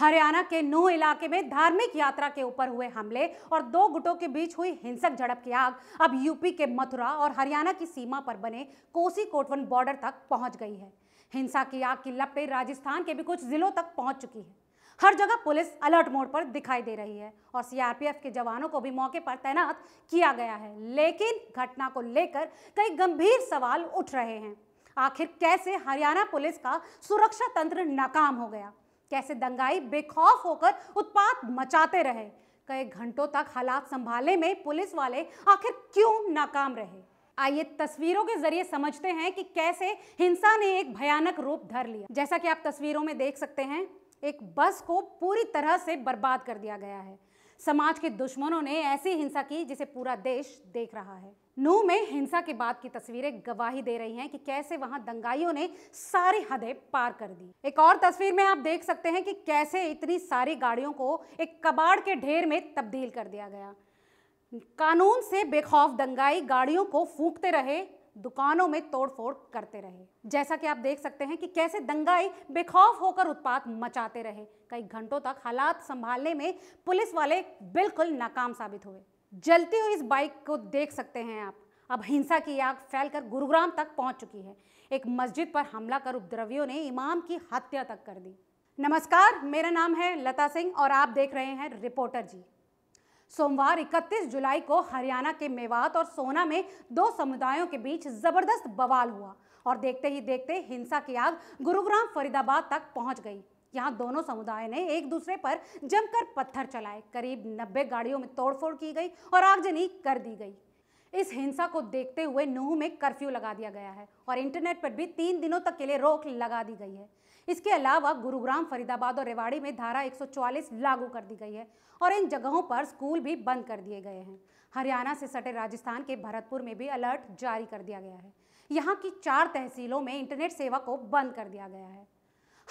हरियाणा के नूह इलाके में धार्मिक यात्रा के ऊपर हुए हमले और दो गुटों के बीच हुई हिंसक झड़प की आग अब यूपी के मथुरा और हरियाणा की सीमा पर बने कोसी कोटवन बॉर्डर तक पहुंच गई है हिंसा की आग की लपटें राजस्थान के भी कुछ जिलों तक पहुंच चुकी है हर जगह पुलिस अलर्ट मोड पर दिखाई दे रही है और सीआरपीएफ के जवानों को भी मौके पर तैनात किया गया है लेकिन घटना को लेकर कई गंभीर सवाल उठ रहे हैं आखिर कैसे हरियाणा पुलिस का सुरक्षा तंत्र नाकाम हो गया कैसे दंगाई बेखौफ होकर उत्पात मचाते रहे कई घंटों तक हालात संभालने में पुलिस वाले आखिर क्यों नाकाम रहे आइए तस्वीरों के जरिए समझते हैं कि कैसे हिंसा ने एक भयानक रूप धर लिया जैसा कि आप तस्वीरों में देख सकते हैं एक बस को पूरी तरह से बर्बाद कर दिया गया है समाज के दुश्मनों ने ऐसी हिंसा की जिसे पूरा देश देख रहा है नू में हिंसा के बाद की तस्वीरें गवाही दे रही हैं कि कैसे वहां दंगाइयों ने सारी हदें पार कर दी एक और तस्वीर में आप देख सकते हैं कि कैसे इतनी सारी गाड़ियों को एक कबाड़ के ढेर में तब्दील कर दिया गया कानून से बेखौफ दंगाई गाड़ियों को फूकते रहे दुकानों में तोड़फोड़ करते रहे जैसा कि आप देख सकते हैं कि कैसे दंगाई बेखौफ होकर उत्पात मचाते रहे कई घंटों तक हालात संभालने में पुलिस वाले बिल्कुल नाकाम साबित हुए जलती हुई इस बाइक को देख सकते हैं आप अब हिंसा की आग फैलकर गुरुग्राम तक पहुंच चुकी है एक मस्जिद पर हमला कर उपद्रवियों ने इमाम की हत्या तक कर दी नमस्कार मेरा नाम है लता सिंह और आप देख रहे हैं रिपोर्टर जी सोमवार 31 जुलाई को हरियाणा के मेवात और सोना में दो समुदायों के बीच जबरदस्त बवाल हुआ और देखते ही देखते हिंसा की आग गुरुग्राम फरीदाबाद तक पहुंच गई यहाँ दोनों समुदाय ने एक दूसरे पर जमकर पत्थर चलाए करीब 90 गाड़ियों में तोड़फोड़ की गई और आगजनी कर दी गई इस हिंसा को देखते हुए नूह में कर्फ्यू लगा दिया गया है और इंटरनेट पर भी तीन दिनों तक के लिए रोक लगा दी गई है इसके अलावा गुरुग्राम फरीदाबाद और रेवाड़ी में धारा 144 लागू कर दी गई है और इन जगहों पर स्कूल भी बंद कर दिए गए हैं हरियाणा से सटे राजस्थान के भरतपुर में भी अलर्ट जारी कर दिया गया है यहाँ की चार तहसीलों में इंटरनेट सेवा को बंद कर दिया गया है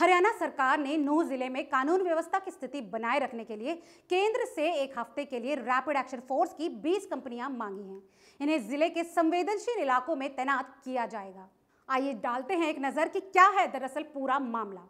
हरियाणा सरकार ने नूह जिले में कानून व्यवस्था की स्थिति बनाए रखने के लिए केंद्र से एक हफ्ते के लिए रैपिड एक्शन फोर्स की 20 कंपनियां मांगी हैं इन्हें जिले के संवेदनशील इलाकों में तैनात किया जाएगा आइए डालते हैं एक नज़र कि क्या है दरअसल पूरा मामला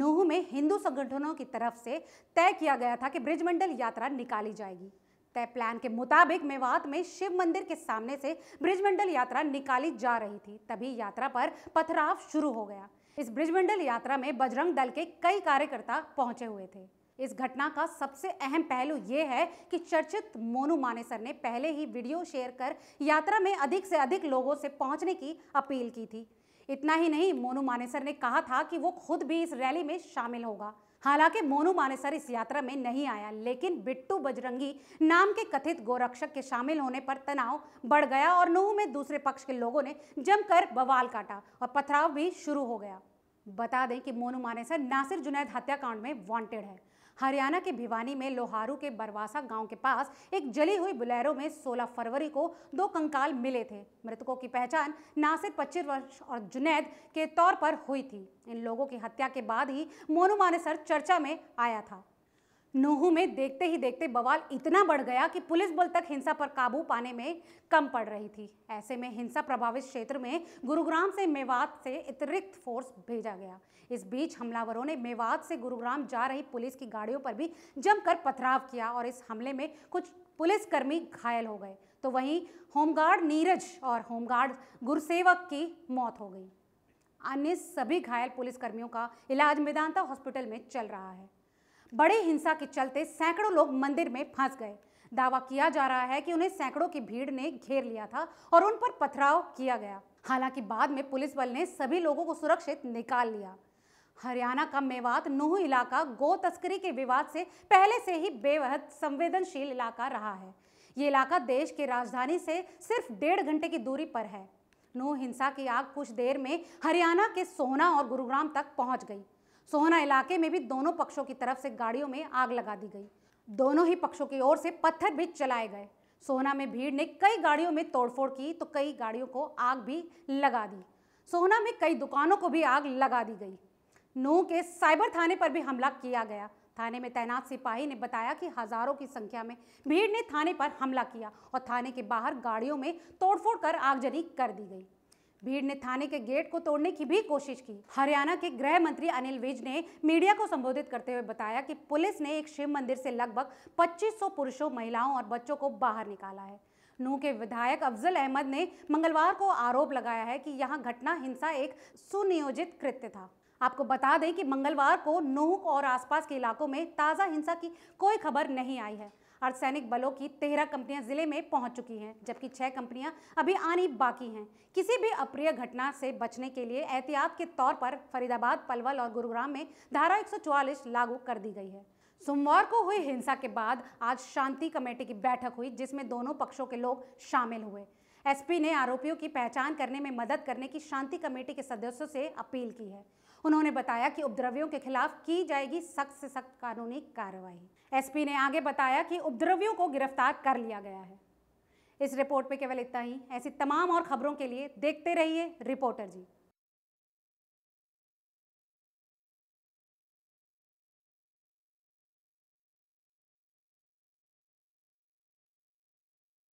नूह में हिंदू संगठनों की तरफ से तय किया गया था कि ब्रिजमंडल यात्रा निकाली जाएगी तय प्लान के मुताबिक मेवात में शिव मंदिर के सामने से ब्रिजमंडल यात्रा निकाली जा रही थी तभी यात्रा पर पथराव शुरू हो गया इस ब्रिजमंडल यात्रा में बजरंग दल के कई कार्यकर्ता पहुंचे हुए थे इस घटना का सबसे अहम पहलू यह है कि चर्चित मोनू मानेसर ने पहले ही वीडियो शेयर कर यात्रा में अधिक से अधिक लोगों से पहुंचने की अपील की थी इतना ही नहीं मोनू मानेसर ने कहा था कि वो खुद भी इस रैली में शामिल होगा हालांकि मोनू मानेसर इस यात्रा में नहीं आया लेकिन बिट्टू बजरंगी नाम के कथित गोरक्षक के शामिल होने पर तनाव बढ़ गया और नूह में दूसरे पक्ष के लोगों ने जमकर बवाल काटा और पथराव भी शुरू हो गया बता दें कि मोनू मानेसर नासिर जुनैद हत्याकांड में वांटेड है हरियाणा के भिवानी में लोहारू के बरवासा गांव के पास एक जली हुई बुलेरो में 16 फरवरी को दो कंकाल मिले थे मृतकों की पहचान नासिर पच्चीस वर्ष और जुनैद के तौर पर हुई थी इन लोगों की हत्या के बाद ही मोनू मानेसर चर्चा में आया था नूहू में देखते ही देखते बवाल इतना बढ़ गया कि पुलिस बल तक हिंसा पर काबू पाने में कम पड़ रही थी ऐसे में हिंसा प्रभावित क्षेत्र में गुरुग्राम से मेवात से अतिरिक्त फोर्स भेजा गया इस बीच हमलावरों ने मेवात से गुरुग्राम जा रही पुलिस की गाड़ियों पर भी जमकर पथराव किया और इस हमले में कुछ पुलिसकर्मी घायल हो गए तो वहीं होमगार्ड नीरज और होमगार्ड गुरसेवक की मौत हो गई अन्य सभी घायल पुलिसकर्मियों का इलाज मेदांता हॉस्पिटल में चल रहा है बड़े हिंसा के चलते सैकड़ों लोग मंदिर में फंस गए दावा किया जा रहा है कि उन्हें सैकड़ों की भीड़ ने घेर लिया था और उन पर पथराव किया गया हालांकि बाद में पुलिस बल ने सभी लोगों को सुरक्षित निकाल लिया हरियाणा का मेवात नूह इलाका गो तस्करी के विवाद से पहले से ही बेहद संवेदनशील इलाका रहा है ये इलाका देश के राजधानी से सिर्फ डेढ़ घंटे की दूरी पर है नूह हिंसा की आग कुछ देर में हरियाणा के सोना और गुरुग्राम तक पहुंच गई सोहना इलाके में भी दोनों पक्षों की तरफ से गाड़ियों में आग लगा दी गई दोनों ही पक्षों की ओर से पत्थर भी चलाए गए सोहना में भीड़ ने कई गाड़ियों में तोड़फोड़ की तो कई गाड़ियों को आग भी लगा दी सोहना में कई दुकानों को भी आग लगा दी गई नू के साइबर थाने पर भी हमला किया गया थाने में तैनात सिपाही ने बताया कि हजारों की संख्या में भीड़ ने थाने पर हमला किया और थाने के बाहर गाड़ियों में तोड़फोड़ कर आगजनी कर दी गई भीड़ ने थाने के गेट को तोड़ने की भी कोशिश की हरियाणा के गृह मंत्री अनिल विज ने मीडिया को संबोधित करते हुए बताया कि पुलिस ने एक शिव मंदिर से लगभग 2500 पुरुषों महिलाओं और बच्चों को बाहर निकाला है नूह के विधायक अफजल अहमद ने मंगलवार को आरोप लगाया है कि यहां घटना हिंसा एक सुनियोजित कृत्य था आपको बता दें कि मंगलवार को नूह और आसपास के इलाकों में ताज़ा हिंसा की कोई खबर नहीं आई है अर्धसैनिक बलों की तेरह कंपनियां जिले में पहुंच चुकी हैं जबकि छह कंपनियां अभी आनी बाकी हैं किसी भी अप्रिय घटना से बचने के लिए एहतियात के तौर पर फरीदाबाद पलवल और गुरुग्राम में धारा एक लागू कर दी गई है सोमवार को हुई हिंसा के बाद आज शांति कमेटी की बैठक हुई जिसमें दोनों पक्षों के लोग शामिल हुए एसपी ने आरोपियों की पहचान करने में मदद करने की शांति कमेटी के सदस्यों से अपील की है उन्होंने बताया कि उपद्रवियों के खिलाफ की जाएगी सख्त से सख्त कानूनी कार्रवाई एसपी ने आगे बताया कि उपद्रवियों को गिरफ्तार कर लिया गया है इस रिपोर्ट में केवल इतना ही ऐसी तमाम और खबरों के लिए देखते रहिए रिपोर्टर जी